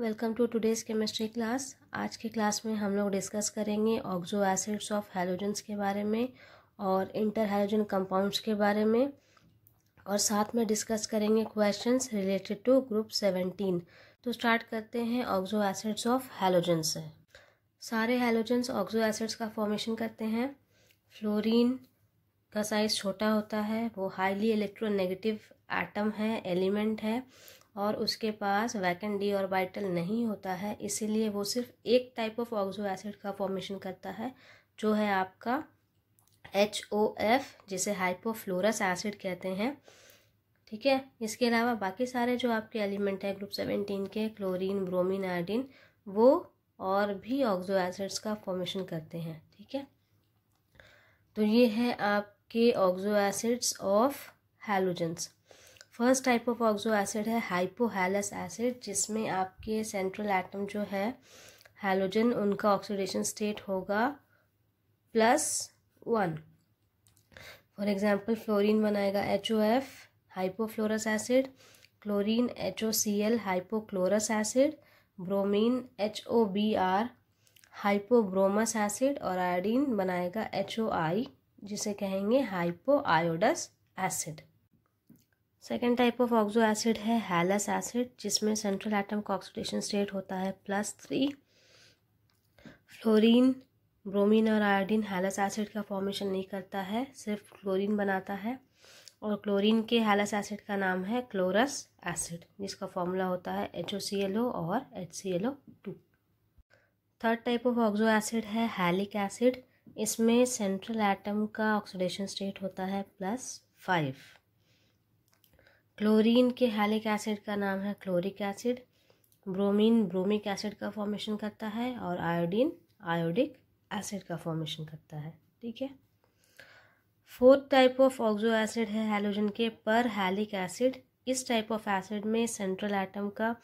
Welcome to today's chemistry class आज के class में हम लोग डिस्कस करेंगे ऑक्जो एसिड्स ऑफ हेलोजेंस के बारे में और इंटर हैलोजन कंपाउंड्स के बारे में और साथ में डिस्कस करेंगे questions related to group seventeen तो स्टार्ट करते हैं ऑक्जो एसिड्स ऑफ हैलोजन्स से सारे हैलोजन्स ऑक्जो एसिड्स का फॉर्मेशन करते हैं फ्लोरिन का साइज़ छोटा होता है वो हाईली इलेक्ट्रोनेगेटिव एटम है एलिमेंट है और उसके पास वैकन डी और वाइटल नहीं होता है इसीलिए वो सिर्फ एक टाइप ऑफ ऑक्सो एसिड का फॉर्मेशन करता है जो है आपका एच ओ एफ जिसे हाइपोफ्लोरस एसिड कहते हैं ठीक है इसके अलावा बाकी सारे जो आपके एलिमेंट हैं ग्रुप सेवेंटीन के क्लोरीन ब्रोमीन आयोडीन वो और भी ऑक्सो एसिड्स का फॉर्मेशन करते हैं ठीक है तो ये है आपके oxo acids of halogens first type of oxo acid है हाइपोहैलस एसिड जिसमें आपके सेंट्रल एटम जो है हेलोजन उनका ऑक्सीडेशन स्टेट होगा plus one for example fluorine बनाएगा H O F hypofluorous acid chlorine H O C L hypochlorous acid bromine H O B R hypobromous acid और iodine बनाएगा H O I जिसे कहेंगे hypoiodous acid second type of oxo acid है halous acid जिसमें central atom का oxidation state होता है plus three fluorine bromine और आयोडीन हेलस एसिड का फॉर्मेशन नहीं करता है सिर्फ क्लोरीन बनाता है और क्लोरीन के हेलस एसिड का नाम है क्लोरस एसिड जिसका फॉर्मूला होता है H O C L O और H C L O two third type of oxo acid है हेलिक एसिड इसमें सेंट्रल एटम का ऑक्सीडेशन स्टेट होता है प्लस फाइव क्लोरीन के हैलिक एसिड का नाम है chloric acid bromine bromic acid का फॉर्मेशन करता है और आयोडीन आयोडिक एसिड का फॉर्मेशन करता है ठीक है fourth type of oxo acid है हेलोजन के पर हैलिक एसिड इस टाइप ऑफ एसिड में सेंट्रल एटम का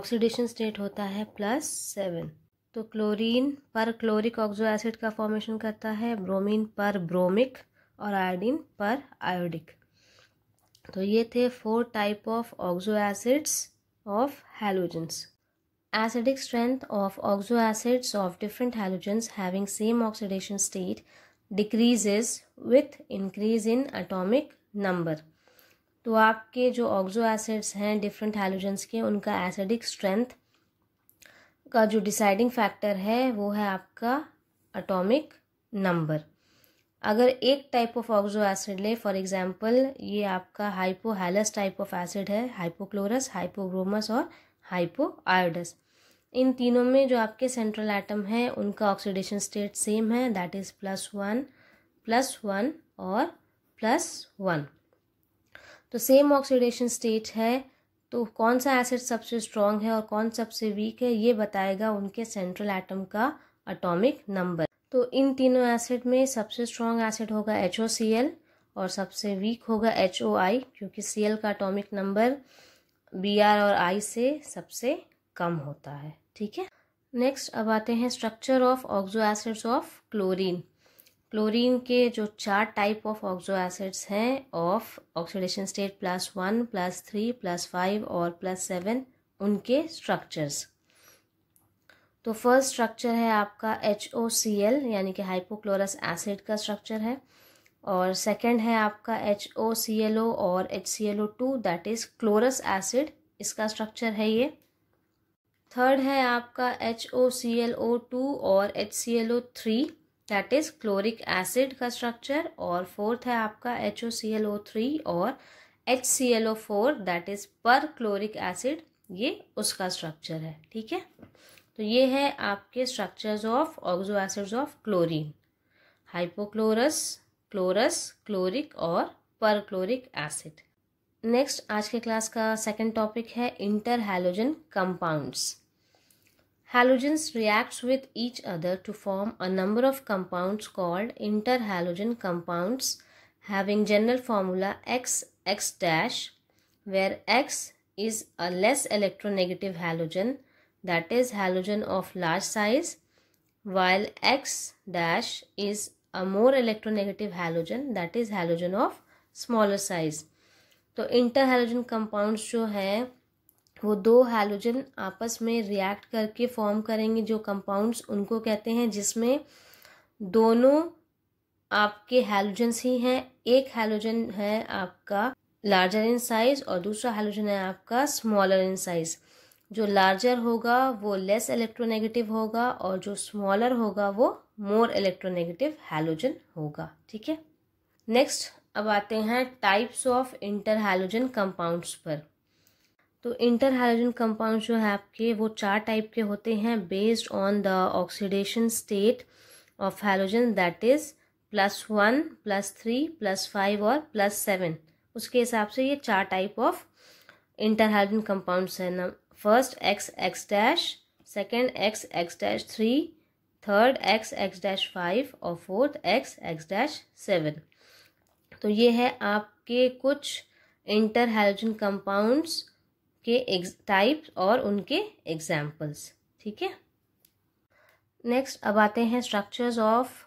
ऑक्सीडेशन स्टेट होता है प्लस सेवन तो chlorine perchloric oxo acid का फॉर्मेशन करता है ब्रोमीन पर ब्रोमिक और आयोडीन पर आयोडिक तो ये थे four type of oxo acids of halogens acidic strength of oxo acids of different halogens having same oxidation state decrease with increase in atomic number तो आपके जो ऑक्जो एसिड्स हैं डिफरेंट हेलोजेंस के उनका एसिडिक स्ट्रेंथ का जो deciding factor है वो है आपका अटोमिक नंबर अगर एक टाइप ऑफ ऑक्जो एसिड ले फॉर एग्जांपल ये आपका हाइपोहैलस टाइप ऑफ एसिड है हाइपोक्लोरस हाइपोग्रोमस और हाइपोआयोडस इन तीनों में जो आपके सेंट्रल एटम है उनका ऑक्सीडेशन स्टेट सेम है that is plus one plus one और प्लस वन तो सेम ऑक्सीडेशन स्टेट है तो कौन सा एसिड सबसे स्ट्रॉन्ग है और कौन सबसे वीक है ये बताएगा उनके सेंट्रल एटम का अटोमिक नंबर तो इन तीनों एसिड में सबसे स्ट्रॉन्ग एसिड होगा एच और सबसे वीक होगा एच क्योंकि सी का अटोमिक नंबर बी और आई से सबसे कम होता है ठीक है नेक्स्ट अब आते हैं structure of oxo acids of chlorine chlorine के जो चार टाइप ऑफ ऑक्जो एसिड्स हैं of oxidation state plus one plus three plus five और प्लस सेवन उनके स्ट्रक्चर्स तो फर्स्ट स्ट्रक्चर है आपका एच ओ सी एल यानी कि हाइपोक्लोरस एसिड का स्ट्रक्चर है और सेकंड है आपका H O C L O और H C L O two that is chlorous acid इसका स्ट्रक्चर है ये थर्ड है आपका H O C L O two और H C L O three that is chloric acid का structure और fourth है आपका H O C L O three और H C L O four that is perchloric acid ये उसका structure है ठीक है तो ये है आपके structures of oxo acids of chlorine hypochlorous chlorous chloric और परक्लोरिक एसिड नेक्स्ट आज के क्लास का सेकेंड टॉपिक है inter halogen compounds halogens reacts with each other to form a number of compounds called inter halogen compounds having general formula X X dash where X is a less electronegative halogen that is halogen of large size while X dash is a more electronegative halogen that is halogen of smaller size. तो inter halogen compound जो हैं वो दो halogen आपस में react करके form करेंगे जो कंपाउंड्स उनको कहते हैं जिसमें दोनों आपके हेलोजन्स ही हैं एक हेलोजन है आपका लार्जर इन साइज और दूसरा हेलोजन है आपका स्मॉलर इन साइज़ जो लार्जर होगा वो लेस इलेक्ट्रोनेगेटिव होगा और जो स्मॉलर होगा वो मोर इलेक्ट्रोनेगेटिव हैलोजन होगा ठीक है नेक्स्ट अब आते हैं types of inter halogen compounds पर तो इंटर हैलोजन कंपाउंड्स जो है आपके वो चार टाइप के होते हैं based on the oxidation state of halogen that is plus one plus three plus five और प्लस सेवन उसके हिसाब से ये चार type of inter halogen compounds हैं ना first X X dash second X X dash three third X X dash five और fourth X X dash seven तो ये है आपके कुछ इंटर हेलोजन कंपाउंड्स के टाइप्स और उनके एग्जाम्पल्स ठीक है नेक्स्ट अब आते हैं structures of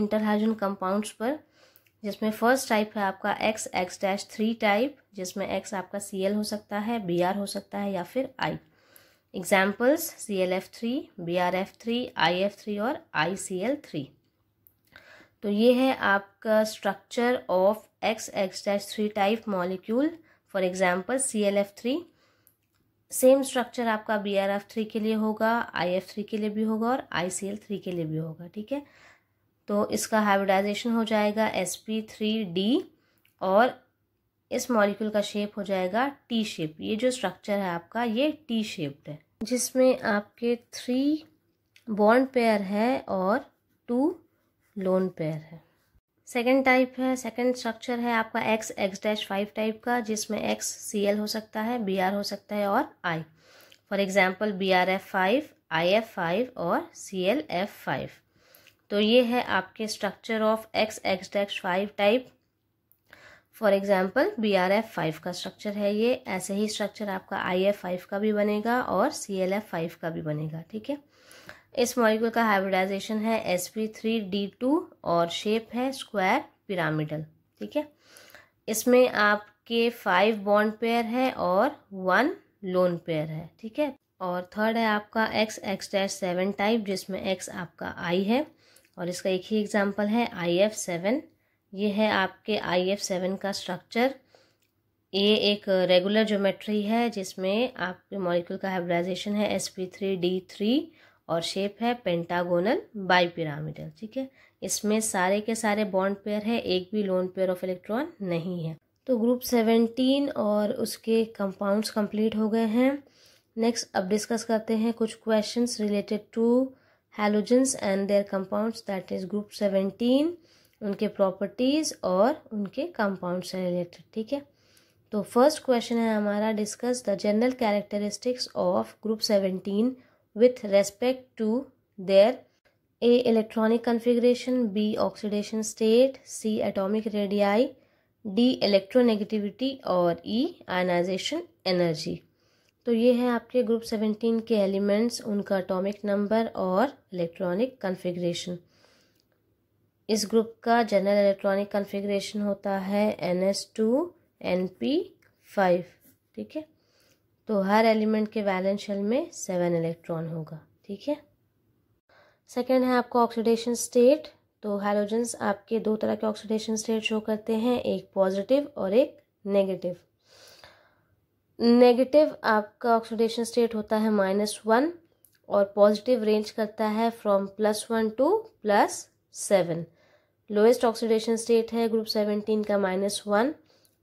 inter halogen compounds पर जिसमें फर्स्ट टाइप है आपका X X dash three type जिसमें एक्स आपका सी एल हो सकता है बी आर हो सकता है या फिर I examples C L F three B R F three I F three और आई सी एल थ्री तो ये है आपका structure of X X dash three type molecule for example C L F three same structure आपका B R F three के लिए होगा आई F three के लिए भी होगा और आई सी एल थ्री के लिए भी होगा ठीक है तो इसका हाइब्रिडाइजेशन हो जाएगा एस पी थ्री डी और इस मॉलिक्यूल का शेप हो जाएगा टी शेप ये जो स्ट्रक्चर है आपका ये टी शेप्ड है जिसमें आपके थ्री बॉन्ड पेयर है और टू लोन पेयर है सेकेंड टाइप है सेकेंड स्ट्रक्चर है आपका X X dash five type का जिसमें एक्स सी एल हो सकता है बी आर हो सकता है और I for example B R F five I F five और सी एल एफ फाइव तो ये है आपके structure of X X dash five type for example B R F five का स्ट्रक्चर है ये ऐसे ही स्ट्रक्चर आपका आई एफ फाइव का भी बनेगा और सी एल एफ फाइव का भी बनेगा ठीक है इस मॉलिक्यूल का हाइब्रिडाइजेशन है S P three D two और शेप है स्क्वायर पिरामिडल ठीक है इसमें आपके फाइव बॉन्ड पेयर है और वन लोन पेयर है ठीक है और थर्ड है आपका X X dash seven type जिसमें एक्स आपका आई है और इसका एक ही एग्ज़ाम्पल है आई एफ सेवन ये है आपके आई एफ सेवन का स्ट्रक्चर ये एक रेगुलर ज्योमेट्री है जिसमें आपके मॉलिक्यूल का हाइब्रिडाइजेशन है S P three D three और शेप है पेंटागोनल बाई पिरामिडल ठीक है इसमें सारे के सारे बॉन्ड पेयर है एक भी लोन पेयर ऑफ इलेक्ट्रॉन नहीं है तो ग्रुप सेवेंटीन और उसके कंपाउंड्स कंप्लीट हो गए हैं नेक्स्ट अब डिस्कस करते हैं कुछ questions related to halogens and their compounds that is group seventeen उनके प्रॉपर्टीज़ और उनके कंपाउंड से रिलेटेड ठीक है तो फर्स्ट क्वेश्चन है हमारा discuss the general characteristics of group seventeen with respect to their A electronic configuration B oxidation state C atomic radii D electronegativity और ई आयनाइजेशन एनर्जी तो ये है आपके ग्रुप सेवेंटीन के एलिमेंट्स उनका अटोमिक नंबर और इलेक्ट्रॉनिक कन्फिग्रेशन इस group का जनरल इलेक्ट्रॉनिक कन्फिग्रेशन होता है N S two N P five ठीक है तो हर एलिमेंट के वैलेंस में सेवन इलेक्ट्रॉन होगा ठीक है सेकेंड है आपका ऑक्सीडेशन स्टेट तो हाइड्रोजन्स आपके दो तरह के ऑक्सीडेशन स्टेट शो करते हैं एक पॉजिटिव और एक नेगेटिव नेगेटिव आपका ऑक्सीडेशन स्टेट होता है माइनस वन और पॉजिटिव रेंज करता है from plus one to plus seven lowest oxidation state है ग्रुप सेवनटीन का माइनस वन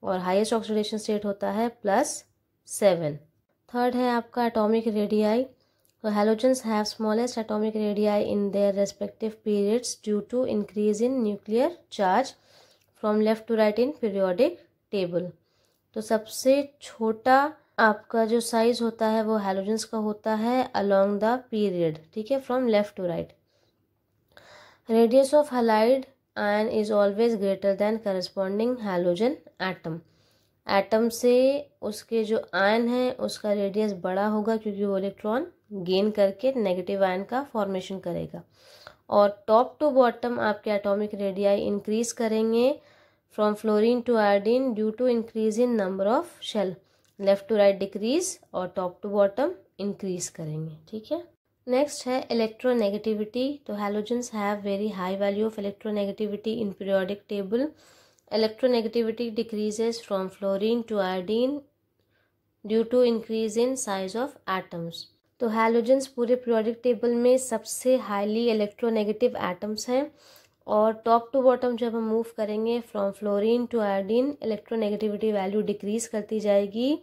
और हाईएस्ट ऑक्सीडेशन स्टेट होता है प्लस सेवन थर्ड है आपका एटॉमिक रेडियाई तो halogens have smallest atomic radii in their respective periods due to increase in nuclear charge from left to right in periodic table तो सबसे छोटा आपका जो साइज होता है वो हेलोजेंस का होता है अलोंग द पीरियड ठीक है from left to right radius of halide ion is always greater than corresponding halogen atom atom से उसके जो आयन है उसका रेडियस बड़ा होगा क्योंकि वो इलेक्ट्रॉन गेन करके नेगेटिव आयन का फॉर्मेशन करेगा और टॉप टू बॉटम आपके एटॉमिक रेडियाई इंक्रीज करेंगे from fluorine to iodine due to increase in number of shell left to right decrease और टॉप टू बॉटम इंक्रीज करेंगे ठीक है नेक्स्ट है इलेक्ट्रोनेगेटिविटी तो halogens have very high value of electronegativity in periodic table electronegativity decreases from fluorine to iodine due to increase in size of atoms तो halogens पूरे periodic table में सबसे highly electronegative atoms हैं और top to bottom जब हम move करेंगे from fluorine to iodine electronegativity value decrease करती जाएगी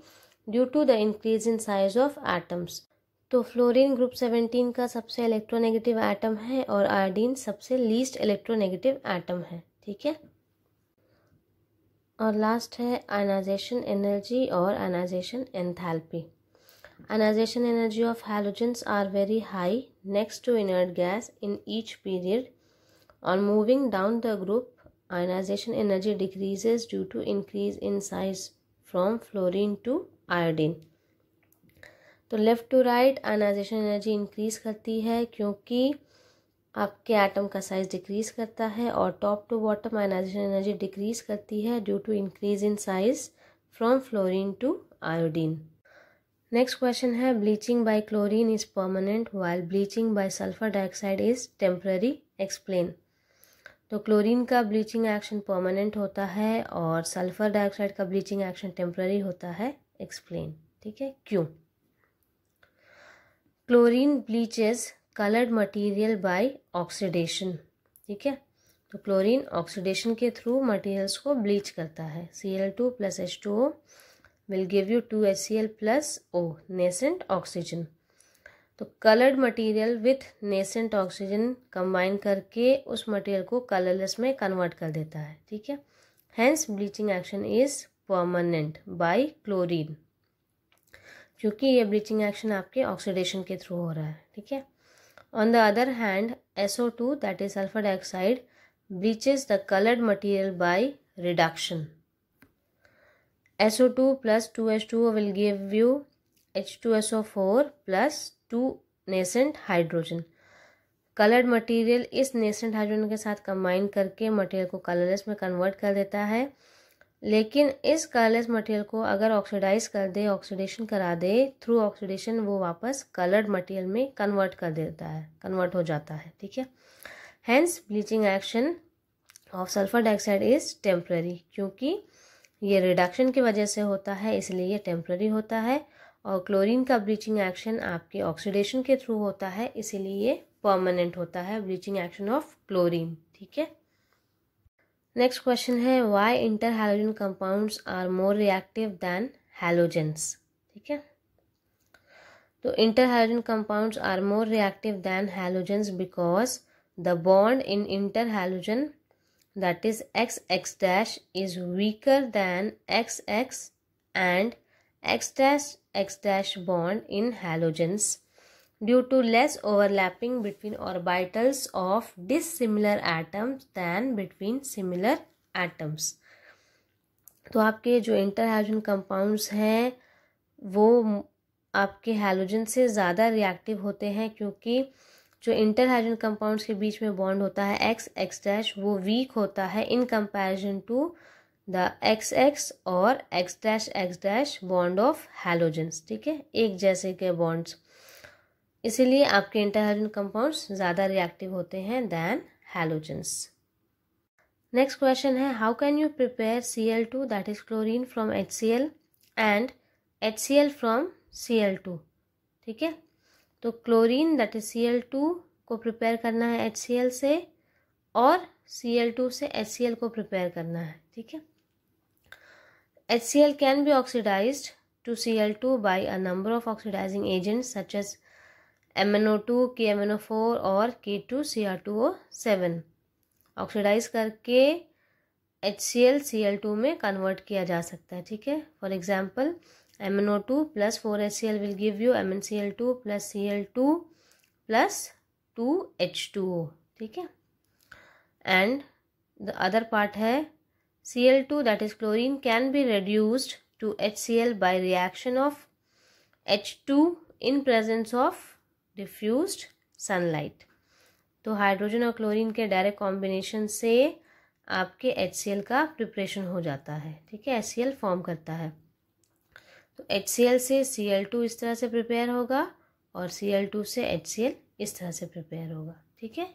due to the increase in size of atoms तो फ्लोरीन ग्रुप सेवेंटीन का सबसे इलेक्ट्रोनेगेटिव एटम है और आयोडीन सबसे लीस्ट इलेक्ट्रोनेगेटिव एटम है ठीक है और लास्ट है आयनाइजेशन एनर्जी और ionization enthalpy ionization energy of halogens are very high next to inert gas in each period On moving down the group, ionization energy decreases due to increase in size from fluorine to iodine. तो left to right ionization energy increase करती है क्योंकि आपके item का size decrease करता है और top to bottom ionization energy decrease करती है due to increase in size from fluorine to iodine next question है bleaching by chlorine is permanent while bleaching by sulphur dioxide is temporary explain तो chlorine का bleaching action permanent होता है और sulphur dioxide का bleaching action temporary होता है explain ठीक है क्यों chlorine bleaches coloured material by oxidation ठीक है तो क्लोरीन ऑक्सीडेशन के थ्रू मटेरियल्स को ब्लीच करता है C L two plus H two O will give you two H C L plus O nascent oxygen तो coloured material with nascent oxygen combine करके उस मटेरियल को कलरलेस में convert कर देता है ठीक है hence bleaching action is permanent by chlorine क्योंकि ये ब्लीचिंग एक्शन आपके ऑक्सीडेशन के थ्रू हो रहा है ठीक है on the other hand S O two that is sulphur dioxide bleaches the coloured material by reduction two two two plus H will give you H two S O four plus two nascent hydrogen coloured material इस nascent hydrogen के साथ combine करके material को colourless में convert कर देता है लेकिन इस कलरलेस मटेरियल को अगर ऑक्सीडाइज कर दे ऑक्सीडेशन करा दे थ्रू ऑक्सीडेशन वो वापस कलर्ड मटेरियल में कन्वर्ट कर देता है कन्वर्ट हो जाता है ठीक है hence bleaching action of sulphur dioxide is temporary क्योंकि ये रिडक्शन की वजह से होता है इसलिए ये टेम्प्रेरी होता है और क्लोरीन का ब्लीचिंग एक्शन आपके ऑक्सीडेशन के थ्रू होता है इसीलिए ये परमानेंट होता है ब्लीचिंग एक्शन ऑफ क्लोरीन ठीक है नेक्स्ट क्वेश्चन है why inter halogen compounds are more reactive than halogens ठीक है तो inter halogen compounds are more reactive than halogens because the bond in inter halogen that is X X dash is weaker than X X and X dash X dash bond in halogens due to less overlapping between orbitals of dissimilar atoms than between similar atoms. तो आपके जो inter hydrogen compounds हैं वो आपके hydrogen से ज़्यादा reactive होते हैं क्योंकि जो इंटर हाइड्रोजन कंपाउंड्स के बीच में बॉन्ड होता है एक्स एक्स डैश वो वीक होता है in comparison to the X X और X dash X dash bond of halogens ठीक है एक जैसे के बॉन्ड्स इसीलिए आपके इंटरहेलोजन कंपाउंड्स ज़्यादा रिएक्टिव होते हैं दैन हेलोजन्स नेक्स्ट क्वेश्चन है how can you prepare C L two that is chlorine from H C L and H C L from C L two ठीक है तो chlorine that is C L two को prepare करना है H C L से और C L two से H C L को प्रिपेयर करना है ठीक है H C L can be oxidize to C L two by a number of oxidizing agent such as M N O two K M N O four और K two C R two O seven oxidize करके H C L C L two में convert किया जा सकता है ठीक है for example M N O two plus four H C L will give you M N C L two plus C L two plus two H two ओ ठीक है and the other part है Cl2 that is chlorine can be reduced to HCl by reaction of H2 in presence of diffused sunlight. तो hydrogen और chlorine के direct combination से आपके H C L का preparation हो जाता है ठीक है एच सी एल फॉर्म करता है तो एच सी एल से सी एल टू इस तरह से प्रिपेयर होगा और सी एल टू से एच सी एल इस तरह से प्रिपेयर होगा ठीक है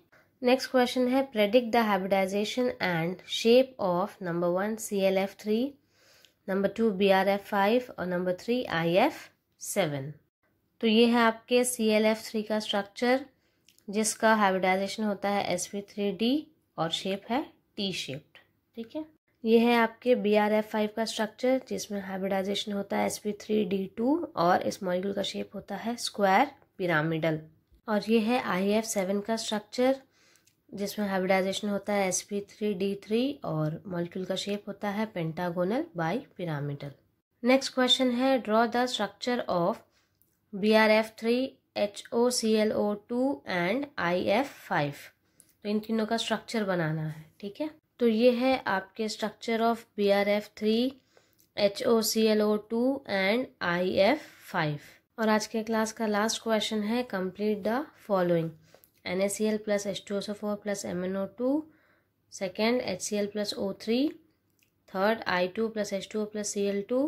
नेक्स्ट क्वेश्चन है predict the hybridization and shape of number one C L F three number two B R F five और number three I F seven तो ये है आपके सी एल एफ थ्री का स्ट्रक्चर जिसका हाइब्रिडाइजेशन होता है एस पी थ्री डी और शेप है टी शेप्ड ठीक है ये है आपके बी आर एफ फाइव का स्ट्रक्चर जिसमें हाइब्रिडाइजेशन होता है S P three D two और इस मॉलिक्यूल का शेप होता है स्क्वायर पिरामिडल और ये है आई एफ सेवन का स्ट्रक्चर जिसमें हाइब्रिडाइजेशन होता है S P three D three और मॉलिक्यूल का शेप होता है pentagonal bipyramidal next question है draw the structure of B R F three H O C L O two and I F five तो इन तीनों का स्ट्रक्चर बनाना है ठीक है तो ये है आपके structure of B R F three H O C L O two and I F five और आज के क्लास का लास्ट क्वेश्चन है complete the following N A C L plus H two O four plus M N O two second H C L plus O three third I two plus H two O plus C L two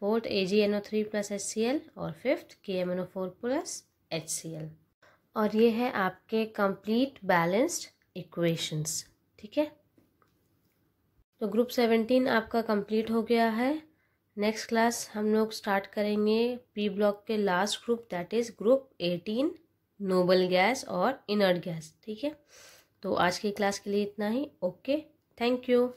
fourth A G N O three plus H C L और fifth K M N O four plus H C L और ये है आपके complete balanced equations ठीक है तो group seventeen आपका complete हो गया है नेक्स्ट क्लास हम लोग स्टार्ट करेंगे पी ब्लॉक के last group that is group eighteen noble gas और इनर्ट गैस ठीक है तो आज की क्लास के लिए इतना ही ओके थैंक यू